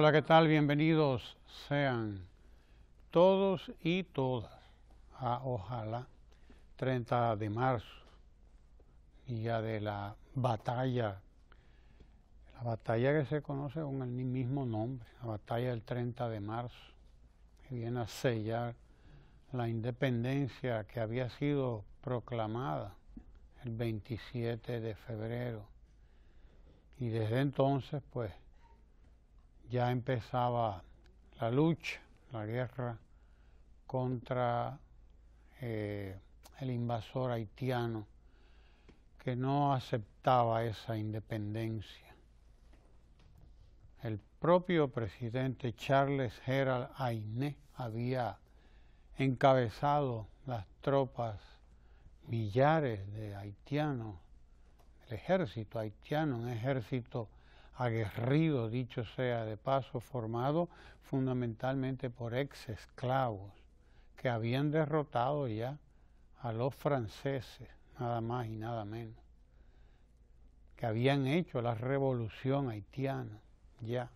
Hola, ¿qué tal? Bienvenidos sean todos y todas a ojalá 30 de marzo, día de la batalla, la batalla que se conoce con el mismo nombre, la batalla del 30 de marzo, que viene a sellar la independencia que había sido proclamada el 27 de febrero. Y desde entonces, pues, ya empezaba la lucha, la guerra contra eh, el invasor haitiano que no aceptaba esa independencia. El propio presidente Charles Gerald Ainé había encabezado las tropas, millares de haitianos, el ejército haitiano, un ejército aguerrido, dicho sea de paso, formado fundamentalmente por ex esclavos que habían derrotado ya a los franceses, nada más y nada menos, que habían hecho la revolución haitiana ya,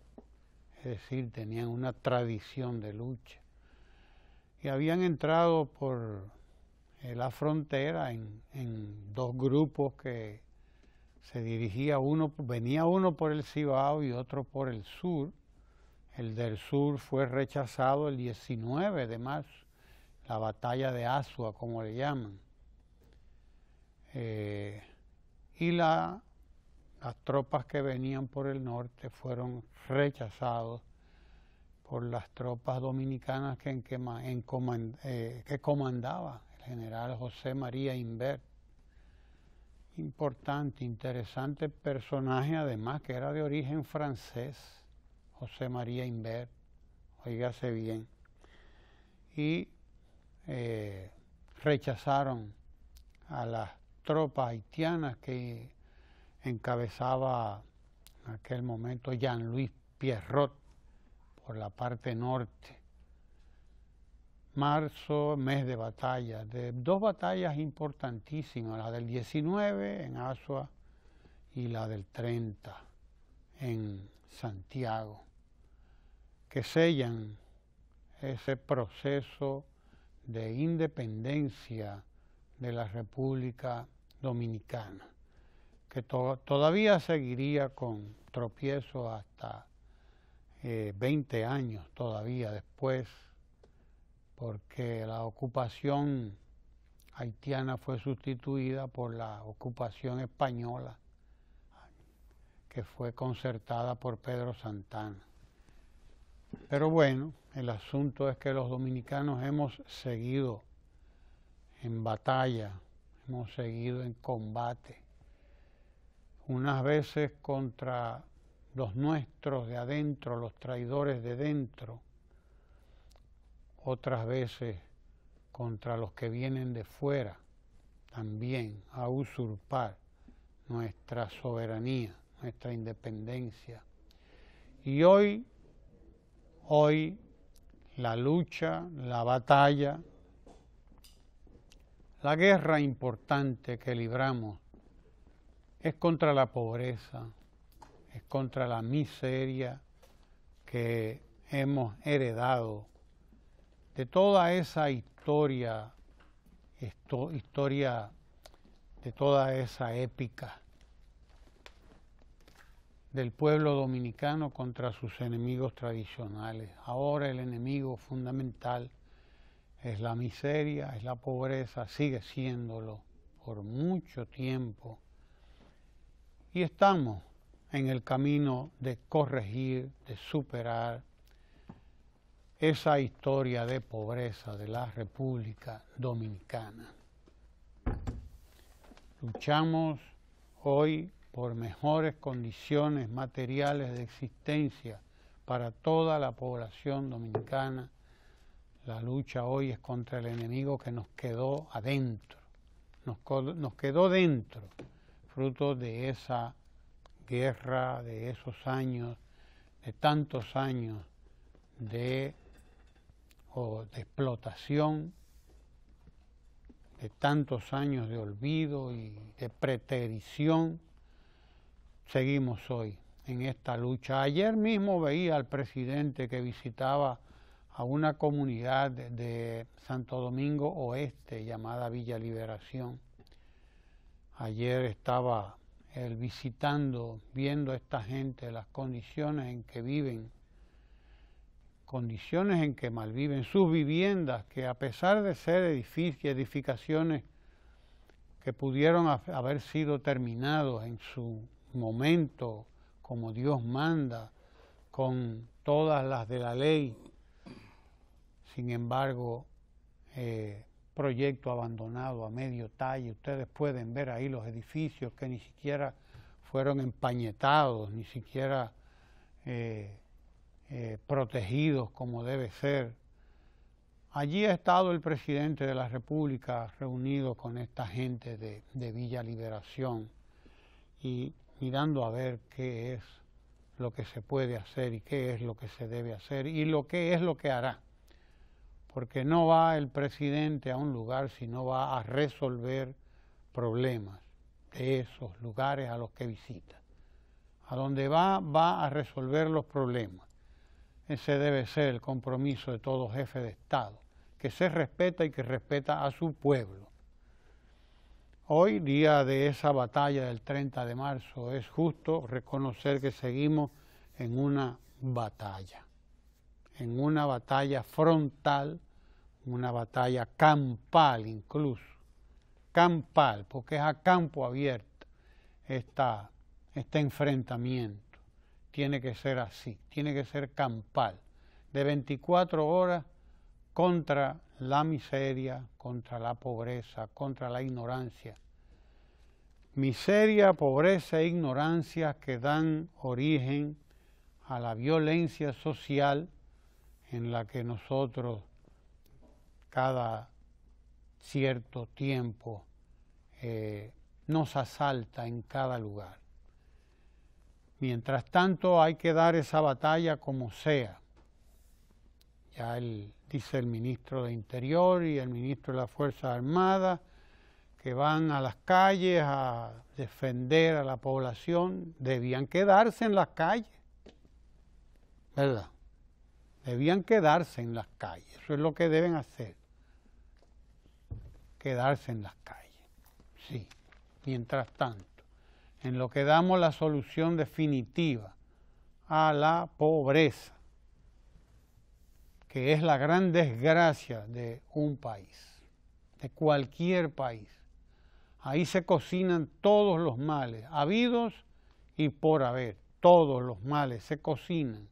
es decir, tenían una tradición de lucha y habían entrado por eh, la frontera en dos grupos que se dirigía uno, venía uno por el Cibao y otro por el sur. El del sur fue rechazado el 19 de marzo, la batalla de Asua, como le llaman. Eh, y las tropas que venían por el norte fueron rechazados por las tropas dominicanas que, en en eh, que comandaba el general José María Invert importante, interesante personaje además, que era de origen francés, José María Invert, oígase bien, y eh, rechazaron a las tropas haitianas que encabezaba en aquel momento Jean-Louis Pierrot por la parte norte marzo, mes de batalla, de dos batallas importantísimas, la del 19 en Asua y la del 30 en Santiago, que sellan ese proceso de independencia de la República Dominicana, que todavía seguiría con tropiezo hasta 20 eh, años todavía después porque la ocupación haitiana fue sustituida por la ocupación española que fue concertada por Pedro Santana. Pero bueno, el asunto es que los dominicanos hemos seguido en batalla, hemos seguido en combate, unas veces contra los nuestros de adentro, los traidores de dentro, otras veces contra los que vienen de fuera también a usurpar nuestra soberanía, nuestra independencia. Y hoy, hoy la lucha, la batalla, la guerra importante que libramos es contra la pobreza, es contra la miseria que hemos heredado de toda esa historia, historia de toda esa épica del pueblo dominicano contra sus enemigos tradicionales. Ahora el enemigo fundamental es la miseria, es la pobreza, sigue siéndolo por mucho tiempo. Y estamos en el camino de corregir, de superar, esa historia de pobreza de la República Dominicana. Luchamos hoy por mejores condiciones materiales de existencia para toda la población dominicana. La lucha hoy es contra el enemigo que nos quedó adentro, nos, quedó dentro, fruto de esa guerra, de esos años, de tantos años de o de explotación, de tantos años de olvido y de preterición, seguimos hoy en esta lucha. Ayer mismo veía al presidente que visitaba a una comunidad de, Santo Domingo Oeste llamada Villa Liberación. Ayer estaba él visitando, viendo a esta gente, las condiciones en que viven condiciones en que malviven, sus viviendas, que a pesar de ser edificios, edificaciones que pudieron haber sido terminados en su momento, como Dios manda, con todas las de la ley, sin embargo, eh, proyecto abandonado a medio talle, ustedes pueden ver ahí los edificios que ni siquiera fueron empañetados, ni siquiera eh, eh, protegidos como debe ser. Allí ha estado el presidente de la República reunido con esta gente de, de Villa Liberación y mirando a ver qué es lo que se puede hacer y qué es lo que se debe hacer y lo que es lo que hará. Porque no va el presidente a un lugar si no va a resolver problemas de esos lugares a los que visita. A donde va, va a resolver los problemas. Ese debe ser el compromiso de todo jefe de Estado, que se respeta y que respeta a su pueblo. Hoy, día de esa batalla del 30 de marzo, es justo reconocer que seguimos en una batalla, en una batalla frontal, una batalla campal incluso, campal, porque es a campo abierto este enfrentamiento tiene que ser así, tiene que ser campal, de 24 horas contra la miseria, contra la pobreza, contra la ignorancia. Miseria, pobreza e ignorancia que dan origen a la violencia social en la que nosotros cada cierto tiempo eh, nos asalta en cada lugar. Mientras tanto hay que dar esa batalla como sea. Ya dice el ministro de Interior y el ministro de las Fuerzas Armadas que van a las calles a defender a la población, debían quedarse en las calles, ¿verdad? Debían quedarse en las calles, eso es lo que deben hacer, quedarse en las calles, sí, mientras tanto en lo que damos la solución definitiva a la pobreza, que es la gran desgracia de un país, de cualquier país. Ahí se cocinan todos los males, habidos y por haber, todos los males se cocinan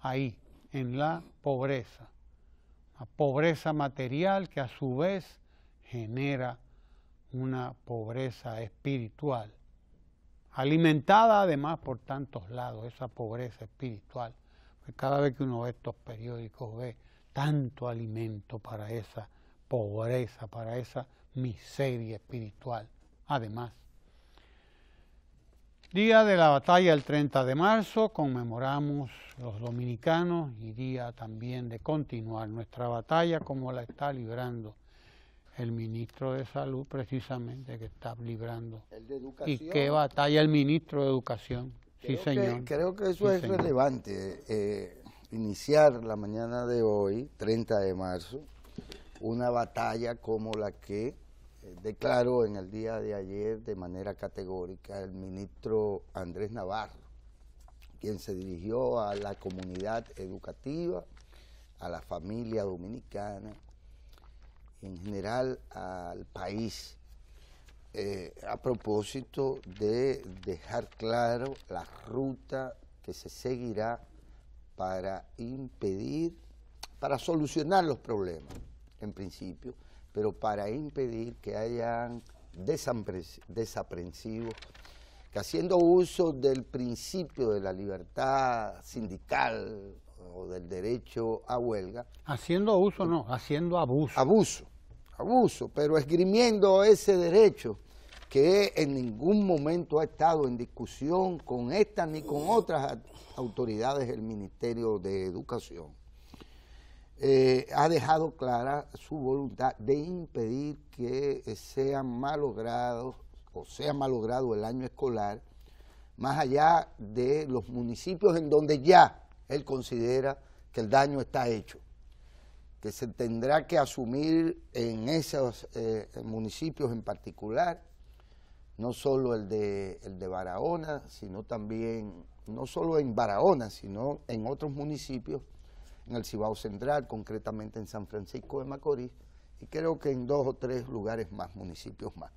ahí, en la pobreza. La pobreza material que a su vez genera una pobreza espiritual alimentada además por tantos lados, esa pobreza espiritual. cada vez que uno ve estos periódicos ve tanto alimento para esa pobreza, para esa miseria espiritual. Además, día de la batalla el 30 de marzo conmemoramos los dominicanos y día también de continuar nuestra batalla como la está librando el ministro de Salud precisamente que está librando. Y qué batalla el ministro de Educación. Creo sí, señor. Que, creo que eso es relevante. Eh, iniciar la mañana de hoy, 30 de marzo, una batalla como la que eh, declaró en el día de ayer de manera categórica el ministro Andrés Navarro, quien se dirigió a la comunidad educativa, a la familia dominicana, en general al país eh, a propósito de dejar claro la ruta que se seguirá para impedir, para solucionar los problemas, en principio, pero para impedir que hayan desaprensivos que haciendo uso del principio de la libertad sindical o del derecho a huelga. Haciendo uso, no, haciendo abuso. Abuso, abuso, pero esgrimiendo ese derecho que en ningún momento ha estado en discusión con esta ni con otras autoridades del Ministerio de Educación, eh, ha dejado clara su voluntad de impedir que eh, sea malogrado o sea malogrado el año escolar, más allá de los municipios en donde ya él considera que el daño está hecho que se tendrá que asumir en esos eh, municipios en particular, no solo el de, el de Barahona, sino también, no solo en Barahona, sino en otros municipios, en el Cibao Central, concretamente en San Francisco de Macorís, y creo que en dos o tres lugares más, municipios más.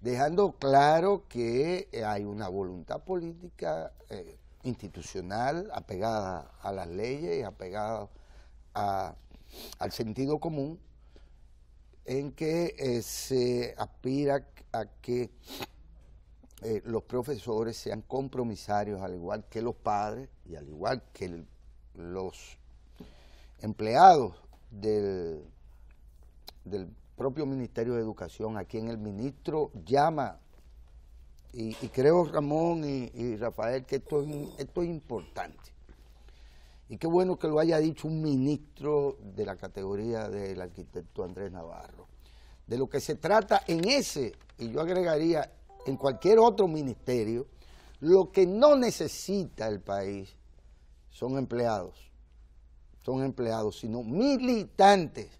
Dejando claro que hay una voluntad política eh, institucional apegada a las leyes y apegada al sentido común en que eh, se aspira a que eh, los profesores sean compromisarios, al igual que los padres y al igual que los empleados del, del, propio Ministerio de Educación, a quien el ministro llama. Y, creo, Ramón y, Rafael, que esto es, esto es importante. Y qué bueno que lo haya dicho un ministro de la categoría del arquitecto Andrés Navarro. De lo que se trata en ese, y yo agregaría en cualquier otro ministerio, lo que no necesita el país son empleados, son empleados, sino militantes,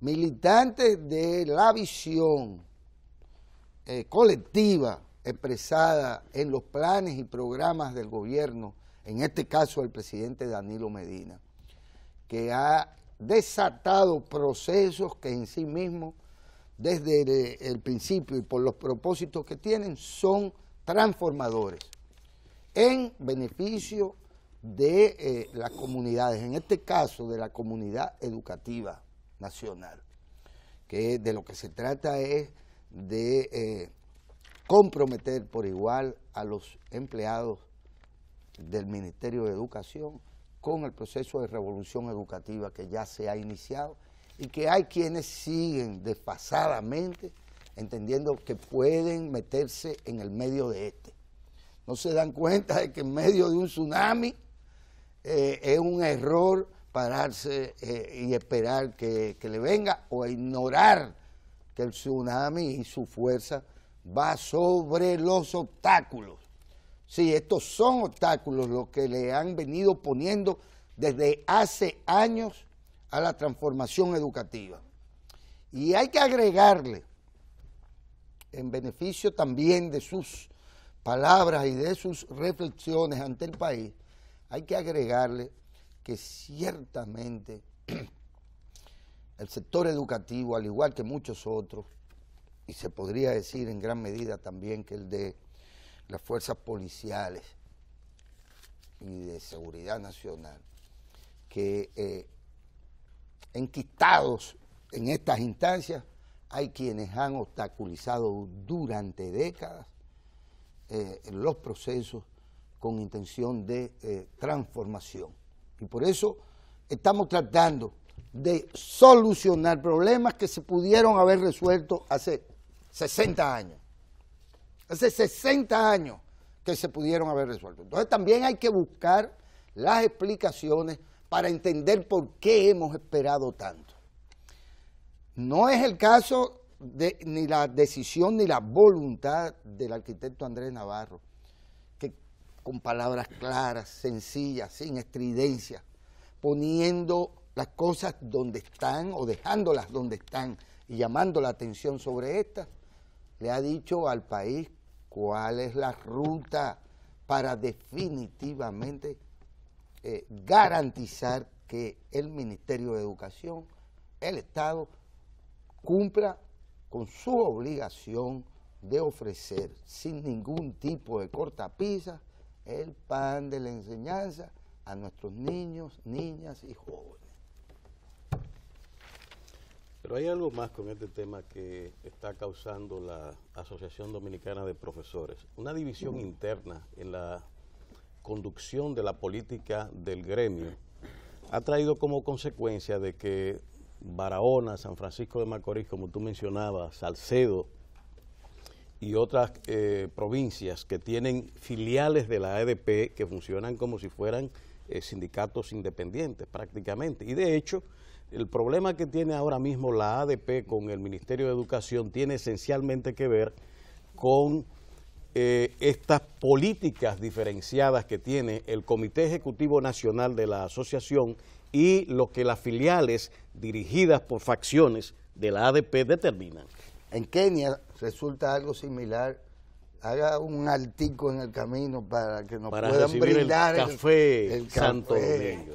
militantes de la visión eh, colectiva expresada en los planes y programas del gobierno en este caso el presidente Danilo Medina, que ha desatado procesos que en sí mismo, desde el, principio y por los propósitos que tienen, son transformadores en beneficio de eh, las comunidades, en este caso de la comunidad educativa nacional, que de lo que se trata es de eh, comprometer por igual a los empleados del Ministerio de Educación con el proceso de revolución educativa que ya se ha iniciado y que hay quienes siguen desfasadamente entendiendo que pueden meterse en el medio de este. No se dan cuenta de que en medio de un tsunami eh, es un error pararse eh, y esperar que, que le venga o ignorar que el tsunami y su fuerza va sobre los obstáculos. Sí, estos son obstáculos los que le han venido poniendo desde hace años a la transformación educativa. Y hay que agregarle, en beneficio también de sus palabras y de sus reflexiones ante el país, hay que agregarle que ciertamente el sector educativo, al igual que muchos otros, y se podría decir en gran medida también que el de las fuerzas policiales y de seguridad nacional que eh, enquistados en estas instancias hay quienes han obstaculizado durante décadas eh, los procesos con intención de eh, transformación. Y por eso estamos tratando de solucionar problemas que se pudieron haber resuelto hace 60 años. Hace 60 años que se pudieron haber resuelto. Entonces también hay que buscar las explicaciones para entender por qué hemos esperado tanto. No es el caso de, ni la decisión ni la voluntad del arquitecto Andrés Navarro, que con palabras claras, sencillas, sin estridencia, poniendo las cosas donde están o dejándolas donde están y llamando la atención sobre estas, le ha dicho al país cuál es la ruta para definitivamente eh, garantizar que el Ministerio de Educación, el Estado, cumpla con su obligación de ofrecer sin ningún tipo de cortapisa el pan de la enseñanza a nuestros niños, niñas y jóvenes. Pero hay algo más con este tema que está causando la Asociación Dominicana de Profesores, una división interna en la conducción de la política del gremio ha traído como consecuencia de que Barahona, San Francisco de Macorís, como tú mencionabas, Salcedo y otras eh, provincias que tienen filiales de la ADP que funcionan como si fueran eh, sindicatos independientes prácticamente. Y de hecho, el problema que tiene ahora mismo la ADP con el Ministerio de Educación tiene esencialmente que ver con eh, estas políticas diferenciadas que tiene el Comité Ejecutivo Nacional de la Asociación y lo que las filiales dirigidas por facciones de la ADP determinan. En Kenia resulta algo similar. Haga un altico en el camino para que nos puedan brindar el café, el, Santo Domingo.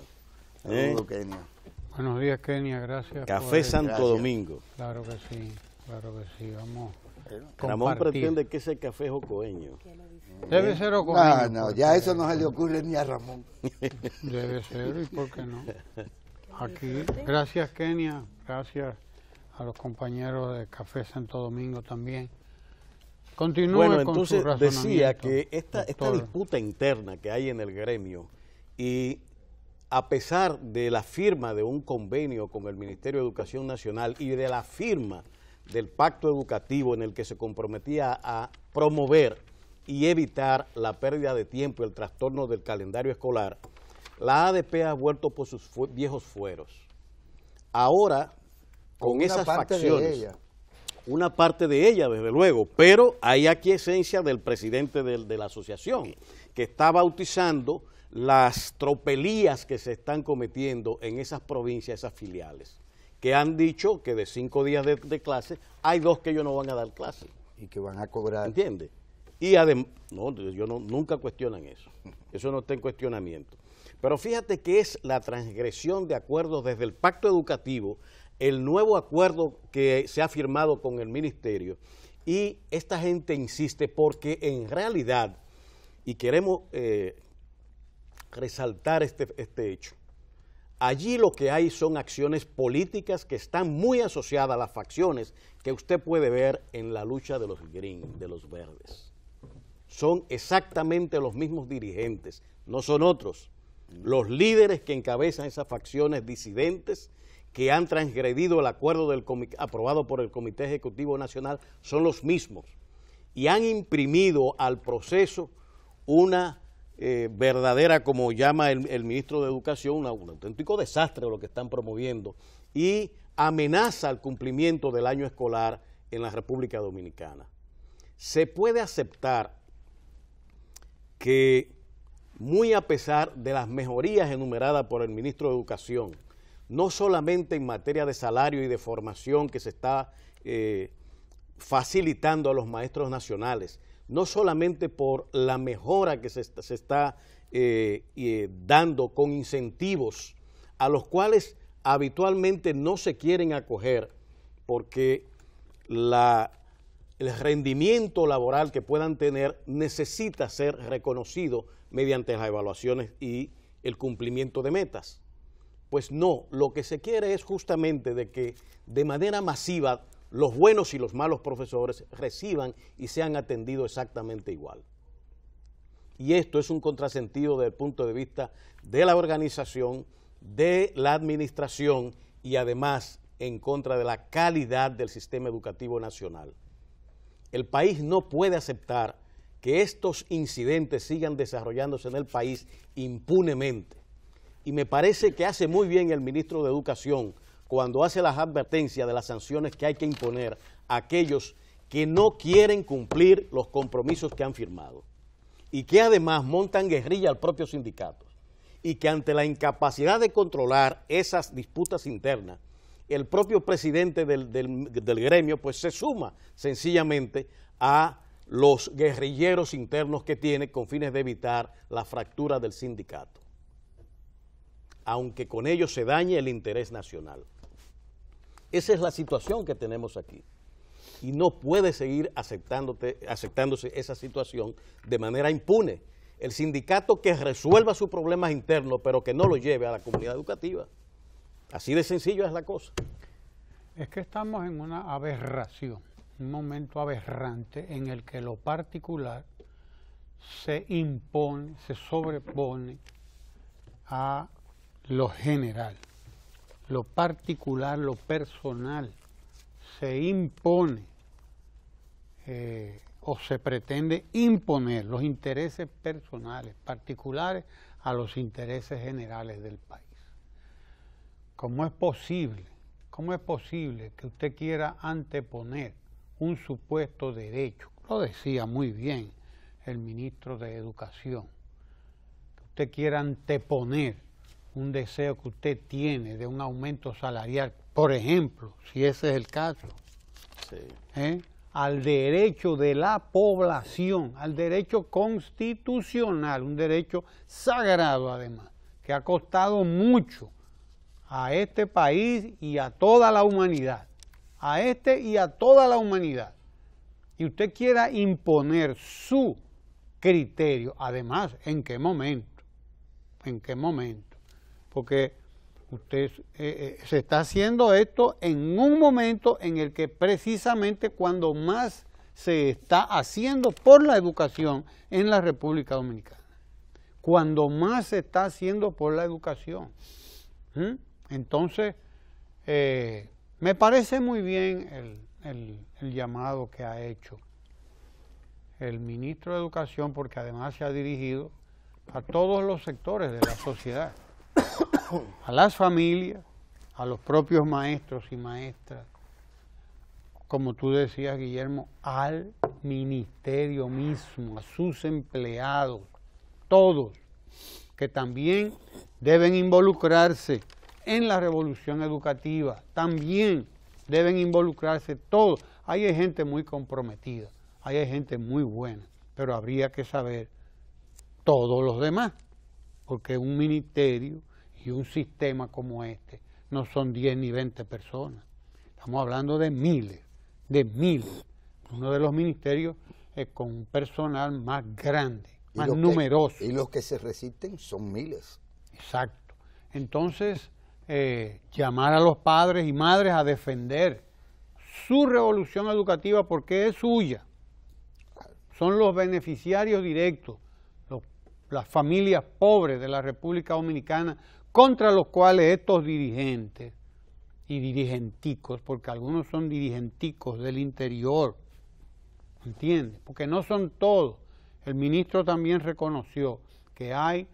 ¿Eh? Kenia. Buenos días, Kenia, gracias. Café Santo Domingo. Claro que sí, claro que sí, vamos. Ramón pretende que ese café es ocoeño. Debe ser ocoeño. Ah, no, ya eso no se le ocurre ni a Ramón. Debe ser, ¿y por qué no? Aquí, gracias Kenia, gracias a los compañeros de Café Santo Domingo también. Continúe bueno, entonces con su decía que esta, esta disputa interna que hay en el gremio y a pesar de la firma de un convenio con el Ministerio de Educación Nacional y de la firma del pacto educativo en el que se comprometía a promover y evitar la pérdida de tiempo y el trastorno del calendario escolar, la ADP ha vuelto por sus viejos fueros. Ahora, con, esas facciones, una parte de ella, desde luego, pero hay aquí esencia del presidente de la asociación, que está bautizando las tropelías que se están cometiendo en esas provincias, esas filiales, que han dicho que de cinco días de, clase, hay dos que ellos no van a dar clase. Y que van a cobrar. entiende. Y además, no, yo nunca cuestionan eso. Eso no está en cuestionamiento. Pero fíjate que es la transgresión de acuerdos desde el pacto educativo, el nuevo acuerdo que se ha firmado con el ministerio, y esta gente insiste porque en realidad, y queremos eh, resaltar este, este, hecho. Allí lo que hay son acciones políticas que están muy asociadas a las facciones que usted puede ver en la lucha de los green, de los verdes. Son exactamente los mismos dirigentes, no son otros. Los líderes que encabezan esas facciones disidentes que han transgredido el acuerdo del aprobado por el Comité Ejecutivo Nacional son los mismos y han imprimido al proceso una eh, verdadera, como llama el, ministro de Educación, un auténtico desastre lo que están promoviendo y amenaza el cumplimiento del año escolar en la República Dominicana. Se puede aceptar que, muy a pesar de las mejorías enumeradas por el ministro de Educación, no solamente en materia de salario y de formación que se está eh, facilitando a los maestros nacionales, no solamente por la mejora que se está, eh, eh, dando con incentivos a los cuales habitualmente no se quieren acoger porque el rendimiento laboral que puedan tener necesita ser reconocido mediante las evaluaciones y el cumplimiento de metas. Pues no, lo que se quiere es justamente de que de manera masiva los buenos y los malos profesores reciban y sean atendidos exactamente igual. Y esto es un contrasentido desde el punto de vista de la organización, de la administración y además en contra de la calidad del sistema educativo nacional. El país no puede aceptar que estos incidentes sigan desarrollándose en el país impunemente. Y me parece que hace muy bien el ministro de Educación cuando hace las advertencias de las sanciones que hay que imponer a aquellos que no quieren cumplir los compromisos que han firmado y que además montan guerrilla al propio sindicato y que ante la incapacidad de controlar esas disputas internas, el propio presidente del, gremio pues se suma sencillamente a los guerrilleros internos que tiene con fines de evitar la fractura del sindicato, aunque con ello se dañe el interés nacional. Esa es la situación que tenemos aquí. Y no puede seguir aceptándote, aceptándose esa situación de manera impune. El sindicato que resuelva sus problemas internos, pero que no lo lleve a la comunidad educativa. Así de sencillo es la cosa. Es que estamos en una aberración, un momento aberrante en el que lo particular se impone, se sobrepone a lo general lo particular, lo personal, se impone eh, o se pretende imponer los intereses personales, particulares, a los intereses generales del país. ¿Cómo es posible? ¿Cómo es posible que usted quiera anteponer un supuesto derecho? Lo decía muy bien el ministro de Educación. Que usted quiera anteponer un deseo que usted tiene de un aumento salarial, por ejemplo, si ese es el caso, ¿eh? al derecho de la población, al derecho constitucional, un derecho sagrado además, que ha costado mucho a este país y a toda la humanidad, a este y a toda la humanidad. Y usted quiera imponer su criterio, además, ¿en qué momento? ¿En qué momento? porque usted eh, eh, se está haciendo esto en un momento en el que precisamente cuando más se está haciendo por la educación en la República Dominicana. Cuando más se está haciendo por la educación. ¿Mm? Entonces, eh, me parece muy bien el llamado que ha hecho el ministro de Educación, porque además se ha dirigido a todos los sectores de la sociedad. a las familias, a los propios maestros y maestras, como tú decías, Guillermo, al ministerio mismo, a sus empleados, todos, que también deben involucrarse en la revolución educativa, también deben involucrarse todos. hay gente muy comprometida, hay gente muy buena, pero habría que saber todos los demás porque un ministerio y un sistema como este no son 10 ni 20 personas. Estamos hablando de miles, de miles. Uno de los ministerios es con un personal más grande, más numeroso. y los que se resisten son miles. Exacto. Entonces, eh, llamar a los padres y madres a defender su revolución educativa porque es suya. Son los beneficiarios directos las familias pobres de la República Dominicana, contra los cuales estos dirigentes y dirigenticos, porque algunos son dirigenticos del interior, ¿entiendes? Porque no son todos. El ministro también reconoció que hay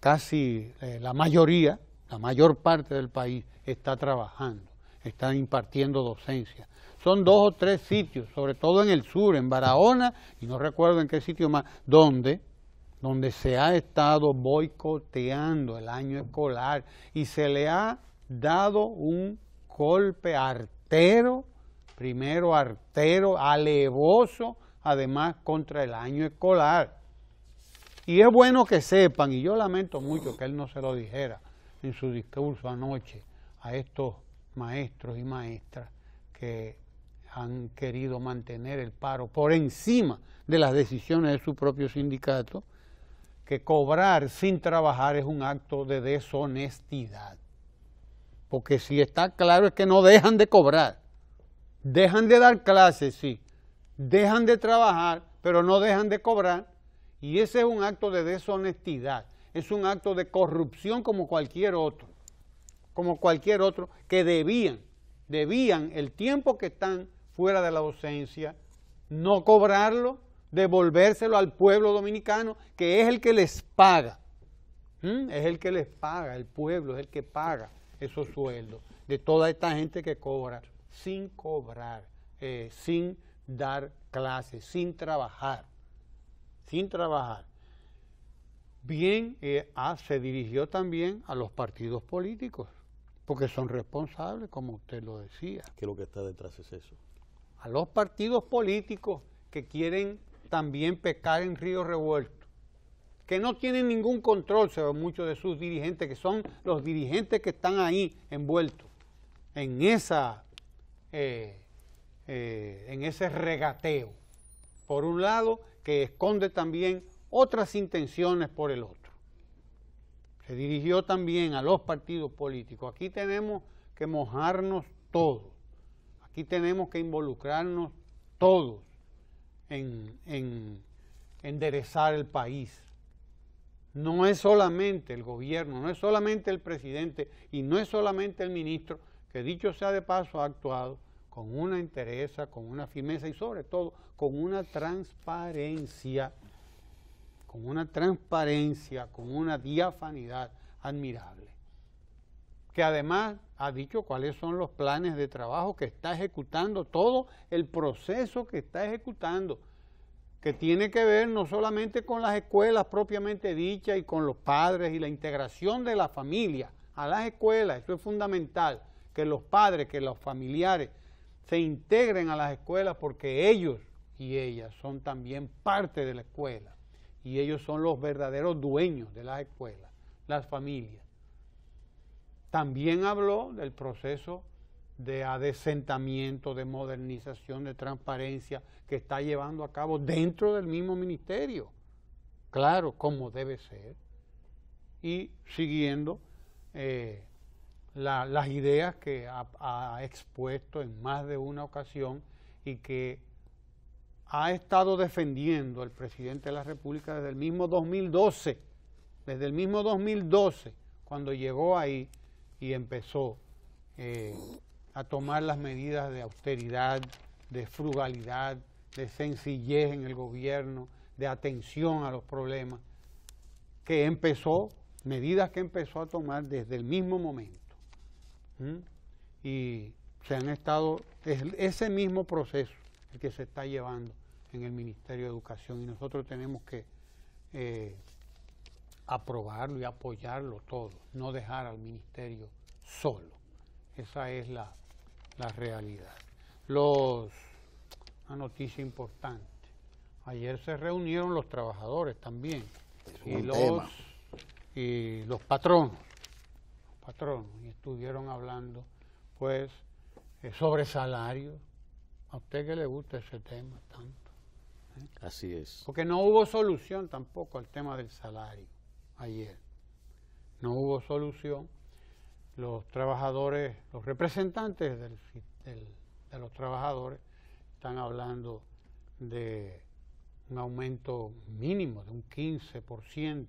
casi eh, la mayoría, la mayor parte del país está trabajando, está impartiendo docencia. Son dos o tres sitios, sobre todo en el sur, en Barahona, y no recuerdo en qué sitio más, donde donde se ha estado boicoteando el año escolar y se le ha dado un golpe artero, primero artero, alevoso, además contra el año escolar. Y es bueno que sepan, y yo lamento mucho que él no se lo dijera en su discurso anoche a estos maestros y maestras que han querido mantener el paro por encima de las decisiones de su propio sindicato, que cobrar sin trabajar es un acto de deshonestidad. Porque si está claro es que no dejan de cobrar. Dejan de dar clases, sí. Dejan de trabajar, pero no dejan de cobrar. Y ese es un acto de deshonestidad. Es un acto de corrupción como cualquier otro. Como cualquier otro que debían. Debían el tiempo que están fuera de la docencia, no cobrarlo devolvérselo al pueblo dominicano, que es el que les paga. ¿Mm? Es el que les paga, el pueblo es el que paga esos sueldos de toda esta gente que cobra sin cobrar, eh, sin dar clases, sin trabajar, sin trabajar. Bien, eh, ah, se dirigió también a los partidos políticos, porque son responsables, como usted lo decía. ¿Qué es lo que está detrás es eso? A los partidos políticos que quieren también pescar en río revuelto, que no tienen ningún control sobre muchos de sus dirigentes, que son los dirigentes que están ahí envueltos en, esa, eh, eh, en ese regateo. Por un lado, que esconde también otras intenciones por el otro. Se dirigió también a los partidos políticos. Aquí tenemos que mojarnos todos. Aquí tenemos que involucrarnos todos en, enderezar el país. No es solamente el gobierno, no es solamente el presidente y no es solamente el ministro, que dicho sea de paso ha actuado con una entereza, con una firmeza y sobre todo con una transparencia, con una transparencia, con una diafanidad admirable que además ha dicho cuáles son los planes de trabajo que está ejecutando, todo el proceso que está ejecutando, que tiene que ver no solamente con las escuelas propiamente dichas y con los padres y la integración de la familia a las escuelas, eso es fundamental, que los padres, que los familiares se integren a las escuelas porque ellos y ellas son también parte de la escuela y ellos son los verdaderos dueños de las escuelas, las familias. También habló del proceso de adesentamiento, de modernización, de transparencia que está llevando a cabo dentro del mismo ministerio. Claro, como debe ser. Y siguiendo eh, las ideas que ha, ha expuesto en más de una ocasión y que ha estado defendiendo el presidente de la República desde el mismo 2012, desde el mismo 2012, cuando llegó ahí y empezó eh, a tomar las medidas de austeridad, de frugalidad, de sencillez en el gobierno, de atención a los problemas, que empezó, medidas que empezó a tomar desde el mismo momento. Y se han estado, es ese mismo proceso el que se está llevando en el Ministerio de Educación y nosotros tenemos que eh, aprobarlo y apoyarlo todo, no dejar al ministerio solo. Esa es la, realidad. Los, una noticia importante. Ayer se reunieron los trabajadores también y los, y los patronos, y estuvieron hablando pues eh, sobre salarios. A usted que le gusta ese tema tanto. ¿Eh? Así es. Porque no hubo solución tampoco al tema del salario ayer. No hubo solución. Los trabajadores, los representantes de los trabajadores están hablando de un aumento mínimo de un 15%.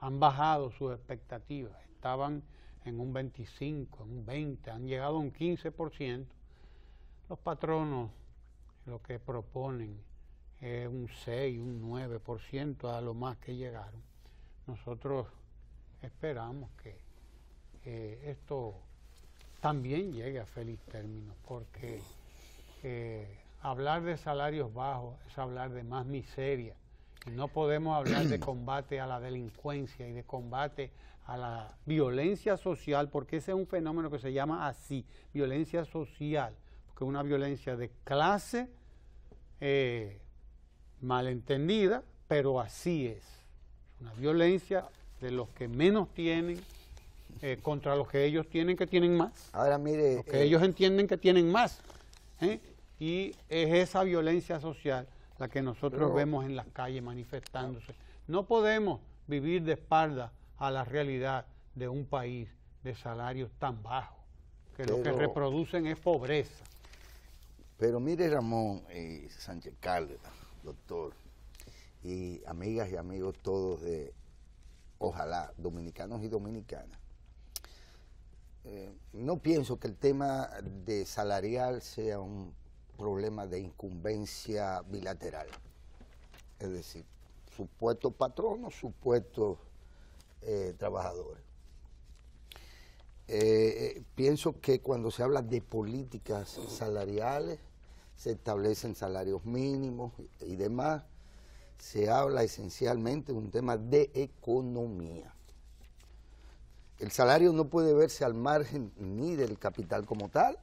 Han bajado sus expectativas. Estaban en un 25, en un 20, han llegado a un 15%. Los patronos lo que proponen es un 6, un 9% a lo más que llegaron. Nosotros esperamos que eh, esto también llegue a feliz término, porque eh, hablar de salarios bajos es hablar de más miseria. Y no podemos hablar de combate a la delincuencia y de combate a la violencia social, porque ese es un fenómeno que se llama así, violencia social, porque es una violencia de clase eh, malentendida, pero así es una violencia de los que menos tienen eh, contra los que ellos tienen que tienen más. Ahora mire. Los que eh, ellos entienden que tienen más. ¿eh? Y es esa violencia social la que nosotros vemos en las calles manifestándose. No podemos vivir de espalda a la realidad de un país de salarios tan bajos, que lo que reproducen es pobreza. Pero mire Ramón Sánchez Cárdenas, doctor, y amigas y amigos todos de, ojalá, dominicanos y dominicanas. Eh, no pienso que el tema de salarial sea un problema de incumbencia bilateral. Es decir, supuestos patronos, supuestos eh, trabajadores. Eh, pienso que cuando se habla de políticas salariales, se establecen salarios mínimos y demás, se habla esencialmente de un tema de economía. El salario no puede verse al margen ni del capital como tal,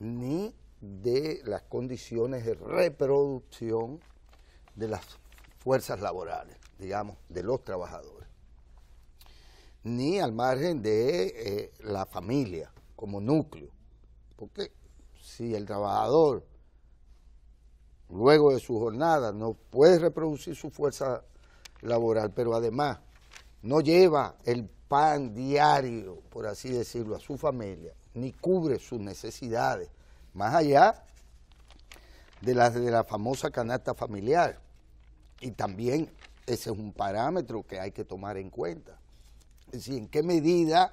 ni de las condiciones de reproducción de las fuerzas laborales, digamos, de los trabajadores, ni al margen de eh, la familia como núcleo, porque si el trabajador luego de su jornada, no puede reproducir su fuerza laboral, pero además no lleva el pan diario, por así decirlo, a su familia, ni cubre sus necesidades, más allá de las de la famosa canasta familiar. Y también ese es un parámetro que hay que tomar en cuenta. Es decir, en qué medida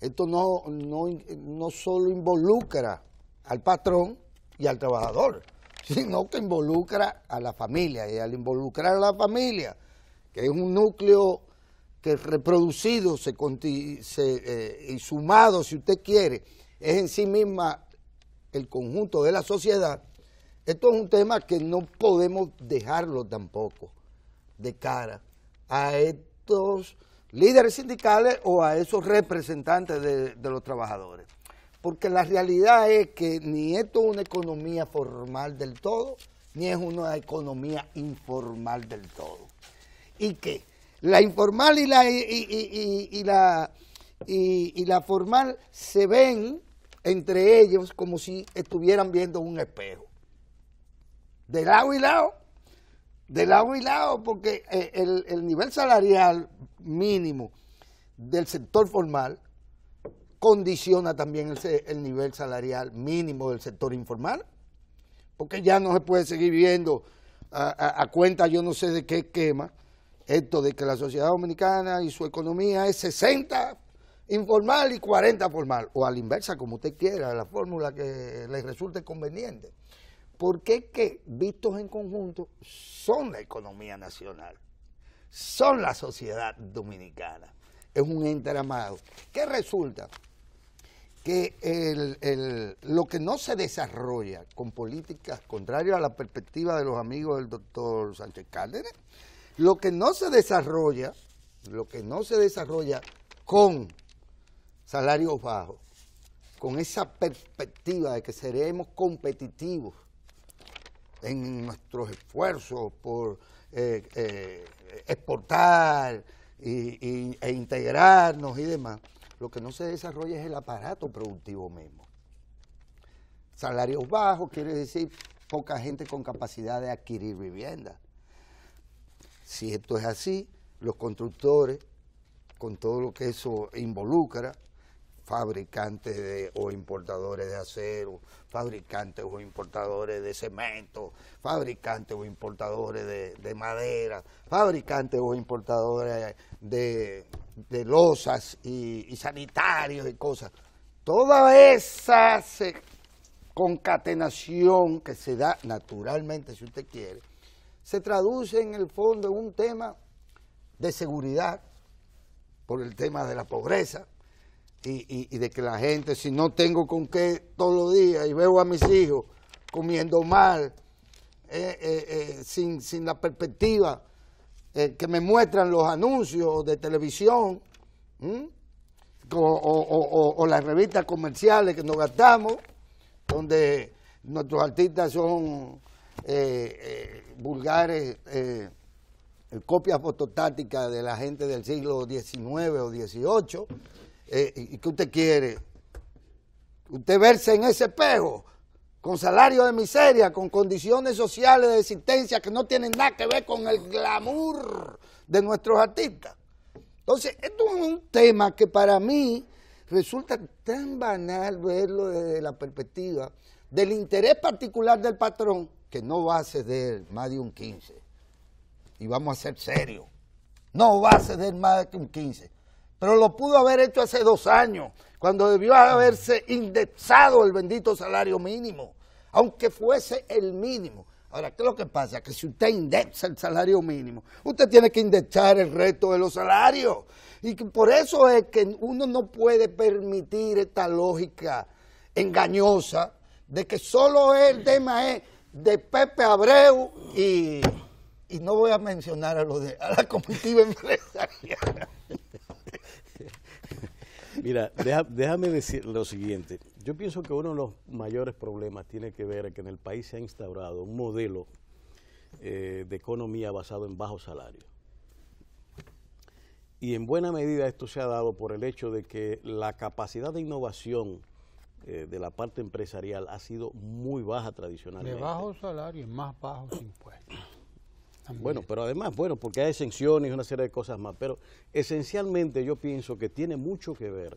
esto no, no solo involucra al patrón y al trabajador, sino que involucra a la familia. Y al involucrar a la familia, que es un núcleo que reproducido se, eh, y sumado, si usted quiere, es en sí misma el conjunto de la sociedad, esto es un tema que no podemos dejarlo tampoco de cara a estos líderes sindicales o a esos representantes de los trabajadores. Porque la realidad es que ni esto es una economía formal del todo, ni es una economía informal del todo. Y que la informal y la, y, la, y la formal se ven entre ellos como si estuvieran viendo un espejo. De lado y lado, de lado y lado, porque eh, el nivel salarial mínimo del sector formal condiciona también el, nivel salarial mínimo del sector informal, porque ya no se puede seguir viendo a, cuenta yo no sé de qué esquema, esto de que la sociedad dominicana y su economía es 60 informal y 40 formal, o a la inversa, como usted quiera, la fórmula que le resulte conveniente. Porque que, vistos en conjunto, son la economía nacional, son la sociedad dominicana. Es un entramado. ¿Qué resulta? que lo que no se desarrolla con políticas contrarias a la perspectiva de los amigos del doctor Sánchez Cárdenas, lo que no se desarrolla, lo que no se desarrolla con salarios bajos, con esa perspectiva de que seremos competitivos en nuestros esfuerzos por eh, eh, exportar e integrarnos y demás, lo que no se desarrolla es el aparato productivo mismo. Salarios bajos quiere decir poca gente con capacidad de adquirir vivienda. Si esto es así, los constructores, con todo lo que eso involucra, fabricantes o importadores de acero, fabricantes o importadores de cemento, fabricantes o importadores de, madera, fabricantes o importadores de, losas y, sanitarios y cosas. Toda esa concatenación que se da naturalmente, si usted quiere, se traduce en el fondo en un tema de seguridad por el tema de la pobreza, y, de que la gente, si no tengo con qué todos los días y veo a mis hijos comiendo mal, eh, eh, eh, sin, sin, la perspectiva que me muestran los anuncios de televisión, O, las revistas comerciales que nos gastamos, donde nuestros artistas son vulgares, copias fototácticas de la gente del siglo XIX o XVIII, eh, ¿y qué usted quiere? Usted verse en ese espejo, con salario de miseria, con condiciones sociales de existencia que no tienen nada que ver con el glamour de nuestros artistas. Entonces, esto es un tema que para mí resulta tan banal verlo desde la perspectiva del interés particular del patrón que no va a ceder más de un 15. Y vamos a ser serios. No va a ceder más de un 15 pero lo pudo haber hecho hace dos años, cuando debió haberse indexado el bendito salario mínimo, aunque fuese el mínimo. Ahora, ¿qué es lo que pasa? Que si usted indexa el salario mínimo, usted tiene que indexar el resto de los salarios. Y por eso es que uno no puede permitir esta lógica engañosa de que solo el tema es de Pepe Abreu y, no voy a mencionar a, lo de, a la comitiva empresarial. Mira, déjame decir lo siguiente. Yo pienso que uno de los mayores problemas tiene que ver que en el país se ha instaurado un modelo eh, de economía basado en bajos salarios. Y en buena medida esto se ha dado por el hecho de que la capacidad de innovación eh, de la parte empresarial ha sido muy baja tradicionalmente. De bajos salarios, más bajos impuestos. Bueno, pero además, bueno, porque hay exenciones y una serie de cosas más, pero esencialmente yo pienso que tiene mucho que ver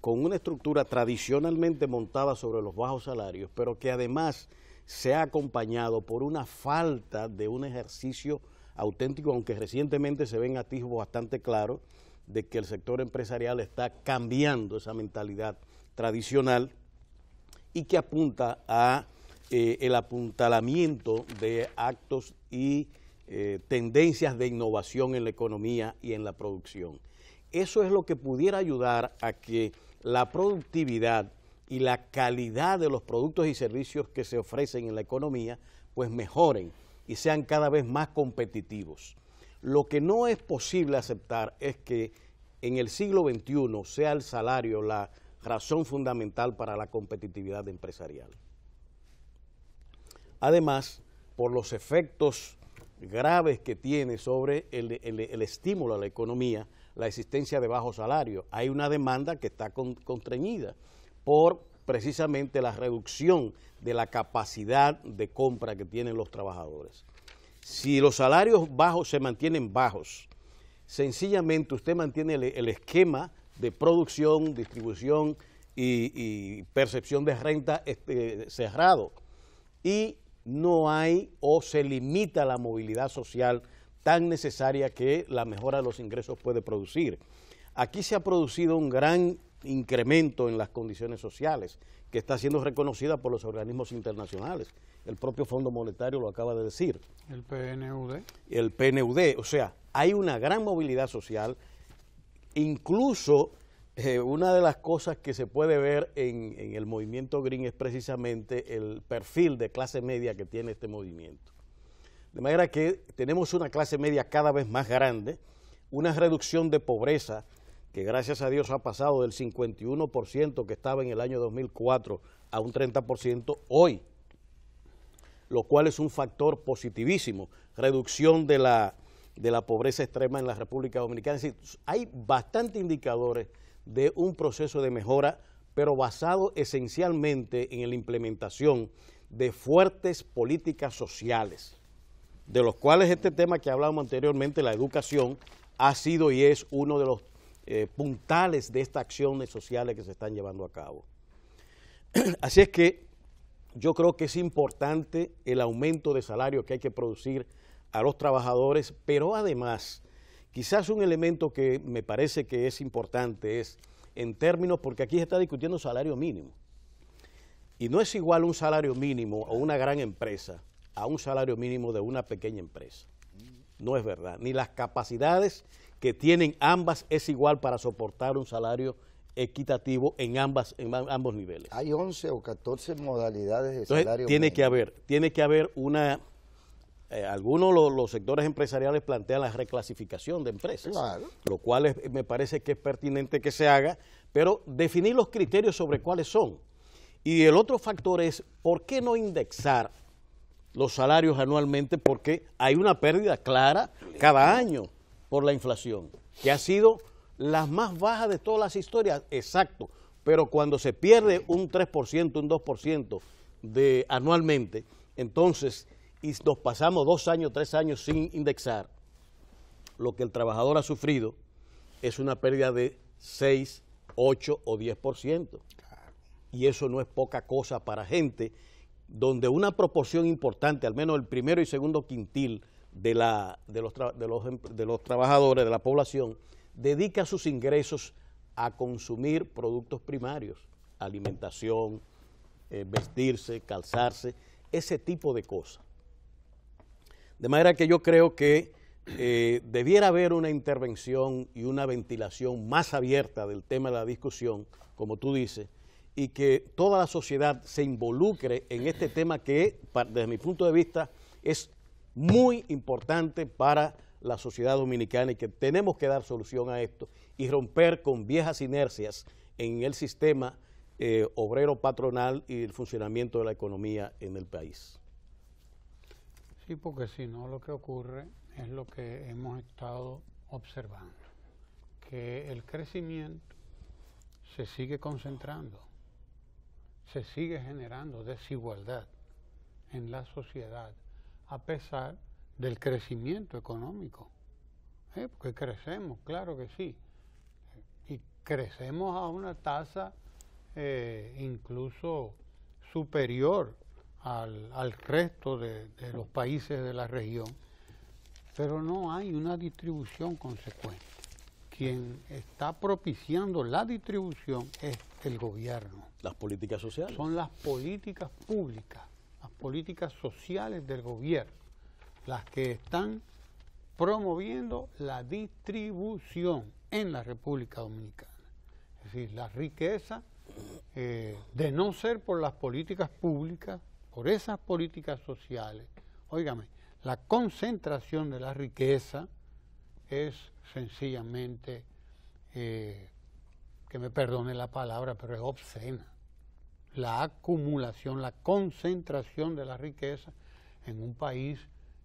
con una estructura tradicionalmente montada sobre los bajos salarios, pero que además se ha acompañado por una falta de un ejercicio auténtico, aunque recientemente se ven atisbos bastante claros de que el sector empresarial está cambiando esa mentalidad tradicional y que apunta a eh, el apuntalamiento de actos y eh, tendencias de innovación en la economía y en la producción. Eso es lo que pudiera ayudar a que la productividad y la calidad de los productos y servicios que se ofrecen en la economía pues mejoren y sean cada vez más competitivos. Lo que no es posible aceptar es que en el siglo XXI sea el salario la razón fundamental para la competitividad empresarial. Además, por los efectos graves que tiene sobre el, estímulo a la economía la existencia de bajos salarios. Hay una demanda que está constreñida por precisamente la reducción de la capacidad de compra que tienen los trabajadores. Si los salarios bajos se mantienen bajos, sencillamente usted mantiene el, esquema de producción, distribución y, percepción de renta este, cerrado. Y no hay o se limita la movilidad social tan necesaria que la mejora de los ingresos puede producir. Aquí se ha producido un gran incremento en las condiciones sociales que está siendo reconocida por los organismos internacionales. El propio Fondo Monetario lo acaba de decir. El PNUD. El PNUD, o sea, hay una gran movilidad social, incluso eh, una de las cosas que se puede ver en, el movimiento green es precisamente el perfil de clase media que tiene este movimiento. De manera que tenemos una clase media cada vez más grande, una reducción de pobreza que gracias a Dios ha pasado del 51% que estaba en el año 2004 a un 30% hoy, lo cual es un factor positivísimo, reducción de la, pobreza extrema en la República Dominicana. hay bastantes indicadores de un proceso de mejora, pero basado esencialmente en la implementación de fuertes políticas sociales, de los cuales este tema que hablábamos anteriormente, la educación, ha sido y es uno de los eh, puntales de estas acciones sociales que se están llevando a cabo. Así es que yo creo que es importante el aumento de salario que hay que producir a los trabajadores, pero además Quizás un elemento que me parece que es importante es, en términos, porque aquí se está discutiendo salario mínimo. Y no es igual un salario mínimo o una gran empresa a un salario mínimo de una pequeña empresa. No es verdad. Ni las capacidades que tienen ambas es igual para soportar un salario equitativo en, ambas, en ambos niveles. Hay 11 o 14 modalidades de salario tiene mínimo. Que haber, tiene que haber una eh, algunos los sectores empresariales plantean la reclasificación de empresas, lo cual me parece que es pertinente que se haga, pero definir los criterios sobre cuáles son. Y el otro factor es, ¿por qué no indexar los salarios anualmente? Porque hay una pérdida clara cada año por la inflación, que ha sido la más baja de todas las historias, exacto, pero cuando se pierde un 3%, un 2% de, anualmente, entonces y nos pasamos dos años, tres años sin indexar, lo que el trabajador ha sufrido es una pérdida de 6, 8 o 10%. ciento Y eso no es poca cosa para gente donde una proporción importante, al menos el primero y segundo quintil de, la, de, los, em, de, los, trabajadores, de la población, dedica sus ingresos a consumir productos primarios, alimentación, eh, vestirse, calzarse, ese tipo de cosas. De manera que yo creo que eh, debiera haber una intervención y una ventilación más abierta del tema de la discusión, como tú dices, y que toda la sociedad se involucre en este tema que, desde mi punto de vista, es muy importante para la sociedad dominicana y que tenemos que dar solución a esto y romper con viejas inercias en el sistema eh, obrero patronal y el funcionamiento de la economía en el país. Sí, porque si no lo que ocurre es lo que hemos estado observando, que el crecimiento se sigue concentrando, se sigue generando desigualdad en la sociedad a pesar del crecimiento económico. ¿Eh? Porque crecemos, claro que sí. Y crecemos a una tasa eh, incluso superior al, al resto de, los países de la región, pero no hay una distribución consecuente. Quien está propiciando la distribución es el gobierno. Las políticas sociales. Son las políticas públicas, las políticas sociales del gobierno, las que están promoviendo la distribución en la República Dominicana. Es decir, la riqueza, eh, de no ser por las políticas públicas, por esas políticas sociales, óigame, la concentración de la riqueza es sencillamente, eh, que me perdone la palabra, pero es obscena. La acumulación, la concentración de la riqueza en un país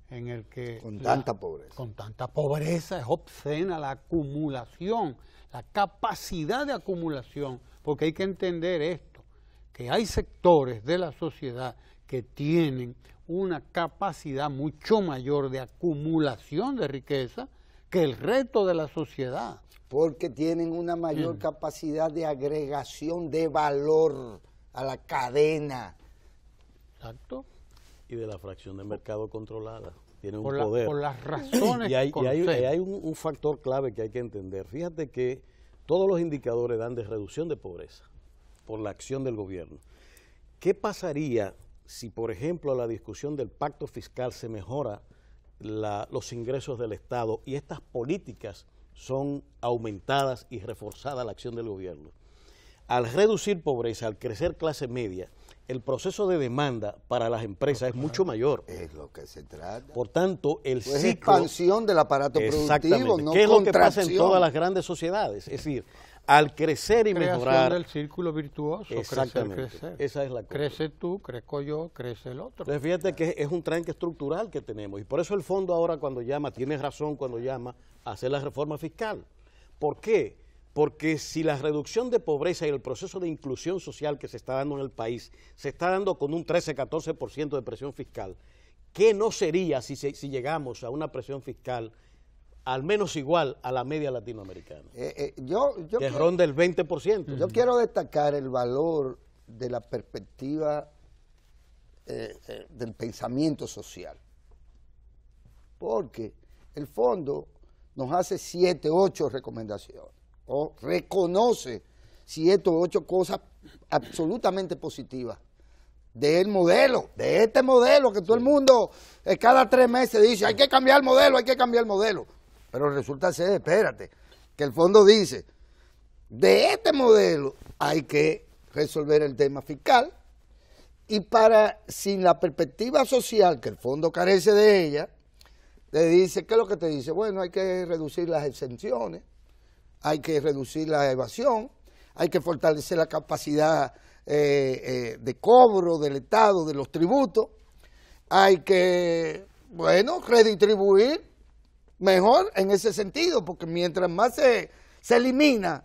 en el que... Con tanta pobreza. Con tanta pobreza es obscena la acumulación, la capacidad de acumulación, porque hay que entender esto, que hay sectores de la sociedad que tienen una capacidad mucho mayor de acumulación de riqueza que el resto de la sociedad. Porque tienen una mayor capacidad de agregación de valor a la cadena. Exacto. Y de la fracción de mercado controlada. Tienen un poder. Por las razones. y hay, hay, un, un factor clave que hay que entender. Fíjate que todos los indicadores dan de reducción de pobreza por la acción del gobierno. ¿Qué pasaría si por ejemplo la discusión del pacto fiscal se mejora los ingresos del Estado y estas políticas son aumentadas y reforzada la acción del gobierno. Al reducir pobreza, al crecer clase media, el proceso de demanda para las empresas es mucho mayor. Es lo que se trata. Por tanto, el pues ciclo... expansión del aparato productivo, no ¿Qué es lo que pasa en todas las grandes sociedades? Es decir, al crecer y Creación mejorar. del círculo virtuoso. Exactamente. Esa es la cosa. Crece tú, crezco yo, crece el otro. Entonces fíjate que es un tranque estructural que tenemos. Y por eso el fondo ahora cuando llama, tiene razón cuando llama a hacer la reforma fiscal. ¿Por qué? Porque si la reducción de pobreza y el proceso de inclusión social que se está dando en el país se está dando con un 13-14% de presión fiscal, ¿qué no sería si, si llegamos a una presión fiscal al menos igual a la media latinoamericana, eh, eh, yo, que quiero, ronda el 20%. Yo quiero destacar el valor de la perspectiva eh, del pensamiento social, porque el fondo nos hace siete, ocho recomendaciones, o reconoce siete o ocho cosas absolutamente positivas del modelo, de este modelo que todo el mundo cada tres meses dice, hay que cambiar el modelo, hay que cambiar el modelo. Pero resulta ser, espérate, que el fondo dice, de este modelo hay que resolver el tema fiscal y para, sin la perspectiva social, que el fondo carece de ella, le dice, ¿qué es lo que te dice? Bueno, hay que reducir las exenciones, hay que reducir la evasión, hay que fortalecer la capacidad eh, eh, de cobro del Estado, de los tributos, hay que, bueno, redistribuir mejor en ese sentido, porque mientras más se, elimina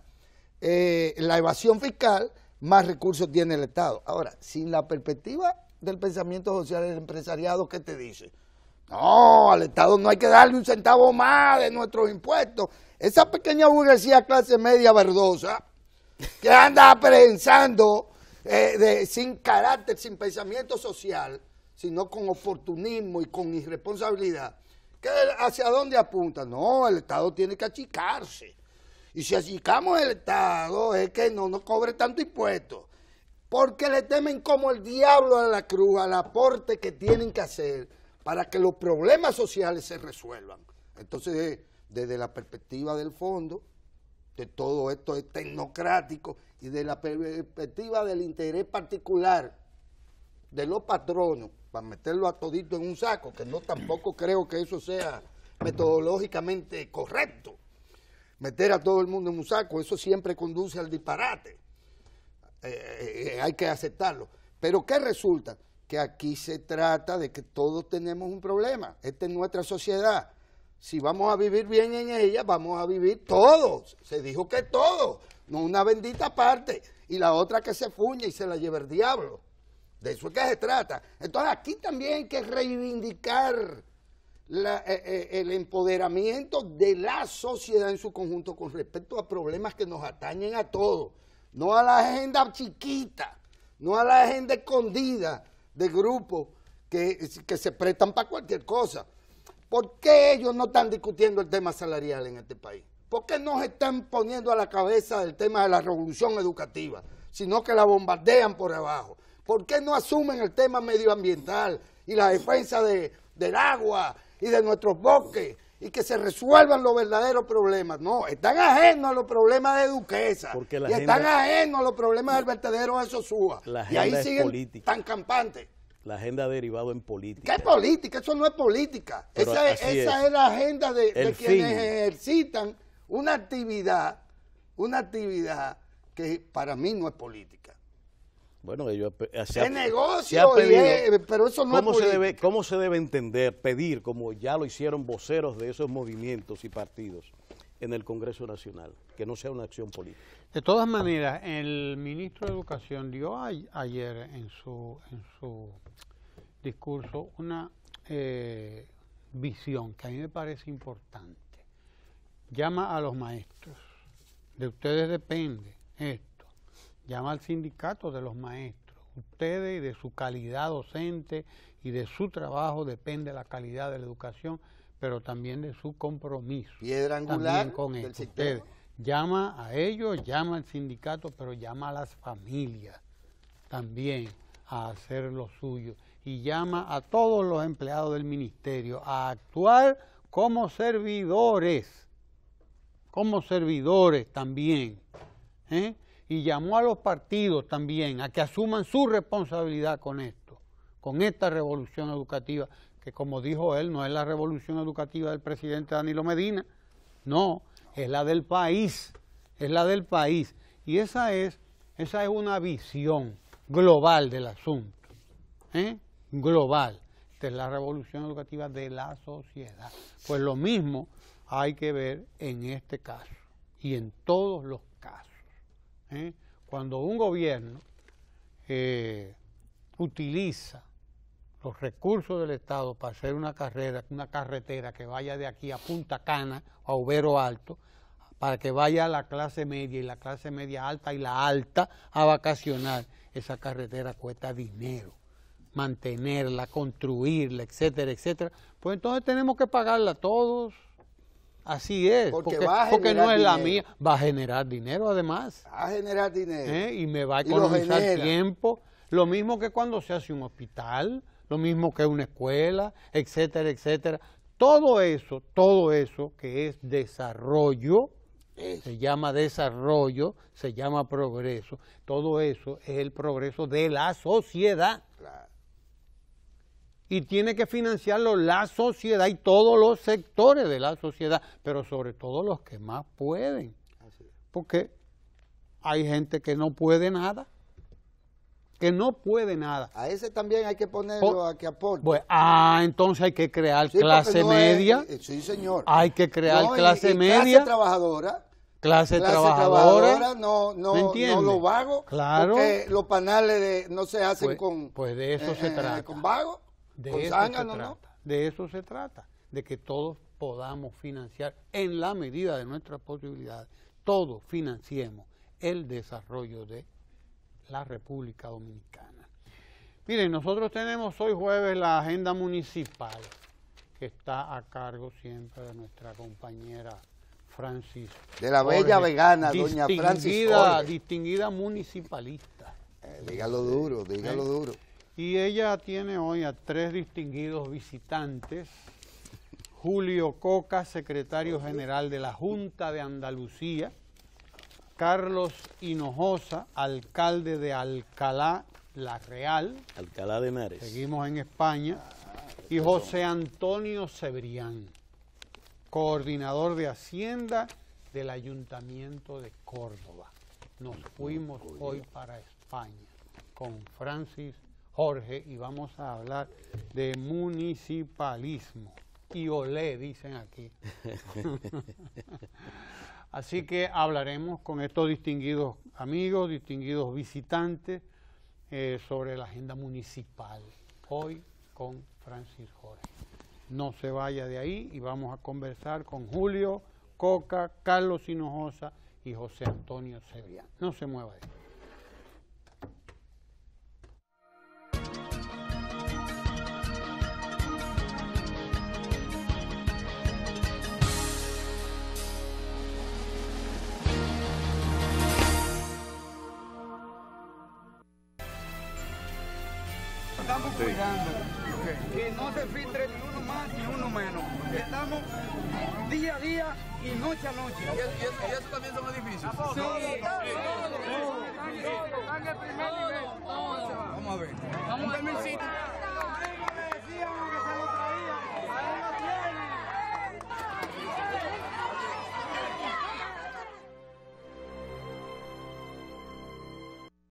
eh, la evasión fiscal, más recursos tiene el Estado. Ahora, sin la perspectiva del pensamiento social del empresariado, ¿qué te dice? No, al Estado no hay que darle un centavo más de nuestros impuestos. Esa pequeña burguesía clase media verdosa que anda pensando eh, de, sin carácter, sin pensamiento social, sino con oportunismo y con irresponsabilidad, ¿hacia dónde apunta? No, el Estado tiene que achicarse. Y si achicamos el Estado es que no nos cobre tanto impuesto. Porque le temen como el diablo a la cruz, al aporte que tienen que hacer para que los problemas sociales se resuelvan. Entonces, eh, desde la perspectiva del fondo, de todo esto es tecnocrático y de la perspectiva del interés particular de los patronos para meterlo a todito en un saco, que no tampoco creo que eso sea metodológicamente correcto. Meter a todo el mundo en un saco, eso siempre conduce al disparate. Eh, eh, eh, hay que aceptarlo. Pero ¿qué resulta? Que aquí se trata de que todos tenemos un problema. Esta es nuestra sociedad. Si vamos a vivir bien en ella, vamos a vivir todos. Se dijo que todos, no una bendita parte. Y la otra que se fuña y se la lleva el diablo. De eso es que se trata. Entonces aquí también hay que reivindicar eh, eh, el empoderamiento de la sociedad en su conjunto con respecto a problemas que nos atañen a todos, no a la agenda chiquita, no a la agenda escondida de grupos que, se prestan para cualquier cosa. ¿Por qué ellos no están discutiendo el tema salarial en este país? ¿Por qué no se están poniendo a la cabeza el tema de la revolución educativa, sino que la bombardean por abajo? ¿Por qué no asumen el tema medioambiental y la defensa de, del agua y de nuestros bosques y que se resuelvan los verdaderos problemas? No, están ajenos a los problemas de Duquesa y están ajenos a los problemas del vertedero de Sosúa. Y ahí siguen tan campantes. La agenda derivado en política. ¿Qué política? Eso no es política. esa, es, la agenda de, quienes ejercitan una actividad, una actividad que para mí no es política. Bueno, ellos eh, se negocio, pero eso no ¿cómo es se debe, ¿Cómo se debe entender, pedir, como ya lo hicieron voceros de esos movimientos y partidos en el Congreso Nacional, que no sea una acción política? De todas maneras, el ministro de Educación dio ayer en su, en su discurso una eh, visión que a mí me parece importante. Llama a los maestros, de ustedes depende esto llama al sindicato de los maestros. Ustedes y de su calidad docente y de su trabajo depende la calidad de la educación, pero también de su compromiso. Piedra angular con del esto. llama a ellos, llama al sindicato, pero llama a las familias también a hacer lo suyo y llama a todos los empleados del ministerio a actuar como servidores, como servidores también. ¿eh? y llamó a los partidos también a que asuman su responsabilidad con esto, con esta revolución educativa, que como dijo él, no es la revolución educativa del presidente Danilo Medina, no, es la del país, es la del país. Y esa es, esa es una visión global del asunto, ¿eh? global. Esta es la revolución educativa de la sociedad. Pues lo mismo hay que ver en este caso y en todos los ¿eh? cuando un gobierno eh, utiliza los recursos del Estado para hacer una carrera, una carretera que vaya de aquí a Punta Cana o a Ubero Alto, para que vaya la clase media y la clase media alta y la alta a vacacionar, esa carretera cuesta dinero, mantenerla, construirla, etcétera, etcétera. Pues entonces tenemos que pagarla todos. Así es, porque, no es la mía, va a generar dinero además. Va a generar dinero. ¿eh? Y me va a economizar tiempo. Lo mismo que cuando se hace un hospital, lo mismo que una escuela, etcétera, etcétera. Todo eso, todo eso que es desarrollo, se llama desarrollo, se llama progreso. Todo eso es el progreso de la sociedad. Claro y tiene que financiarlo la sociedad y todos los sectores de la sociedad, pero sobre todo los que más pueden. Porque hay gente que no puede nada, que no puede nada. A ese también hay que ponerlo oh, a que aporte. Pues, ah, entonces hay que crear clase media. Eh, sí, señor. Hay que crear clase media. Clase trabajadora. Clase, trabajadora, no, no, no lo vago, claro. porque los panales no se hacen pues, con, pues de eso eh, se eh, trata. con vago. De eso se trata. De que todos podamos financiar en la medida de nuestras posibilidades, todos financiemos el desarrollo de la República Dominicana. Miren, nosotros tenemos hoy jueves la agenda municipal, que está a cargo siempre de nuestra compañera Francis. De la bella vegana, doña Francis. Distinguida municipalista. Eh, dígalo duro, dígalo eh, duro. Y ella tiene hoy a tres distinguidos visitantes. Julio Coca, secretario general de la Junta de Andalucía. Carlos Hinojosa, alcalde de Alcalá, La Real. Alcalá de Henares. Seguimos en España. Y José Antonio Cebrián, coordinador de Hacienda del Ayuntamiento de Córdoba. Nos fuimos hoy para España con Francis Jorge y vamos a hablar de municipalismo. Y olé, dicen aquí. Así que hablaremos con estos distinguidos amigos, distinguidos visitantes, eh, sobre la agenda municipal. Hoy con Francis Jorge. No se vaya de ahí y vamos a conversar con Julio Coca, Carlos Hinojosa y José Antonio Sevilla No se mueva de ahí. se ni uno más ni uno menos. Estamos día a día y noche a noche. Y eso, y eso, y eso también son difícil. Sí, Están en primer nivel. Vamos a ver. Vamos a ver.